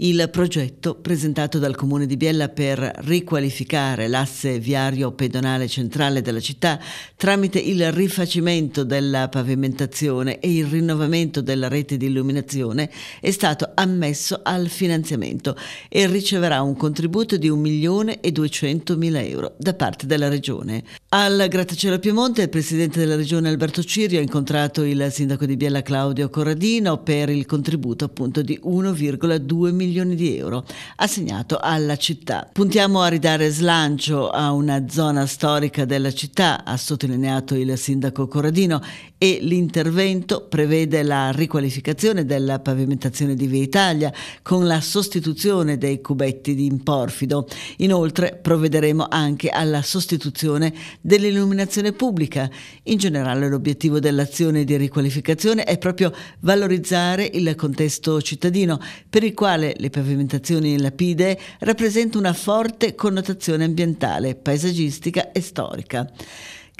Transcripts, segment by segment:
Il progetto presentato dal Comune di Biella per riqualificare l'asse viario pedonale centrale della città tramite il rifacimento della pavimentazione e il rinnovamento della rete di illuminazione è stato ammesso al finanziamento e riceverà un contributo di 1.200.000 euro da parte della Regione. Al Grattacielo Piemonte il Presidente della Regione Alberto Cirio ha incontrato il Sindaco di Biella Claudio Corradino per il contributo appunto di 1,2 milioni milioni di euro assegnato alla città. Puntiamo a ridare slancio a una zona storica della città, ha sottolineato il sindaco Corradino, e l'intervento prevede la riqualificazione della pavimentazione di Via Italia con la sostituzione dei cubetti di imporfido. Inoltre provvederemo anche alla sostituzione dell'illuminazione pubblica. In generale l'obiettivo dell'azione di riqualificazione è proprio valorizzare il contesto cittadino per il quale le pavimentazioni in lapide rappresenta una forte connotazione ambientale, paesaggistica e storica.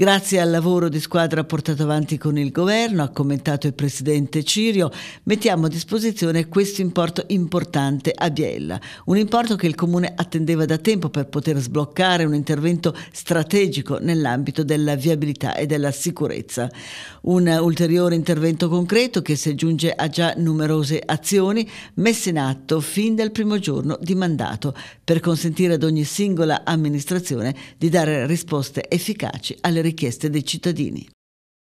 Grazie al lavoro di squadra portato avanti con il governo, ha commentato il presidente Cirio, mettiamo a disposizione questo importo importante a Biella, un importo che il comune attendeva da tempo per poter sbloccare un intervento strategico nell'ambito della viabilità e della sicurezza. Un ulteriore intervento concreto che si aggiunge a già numerose azioni messe in atto fin dal primo giorno di mandato per consentire ad ogni singola amministrazione di dare risposte efficaci alle richieste richieste dei cittadini.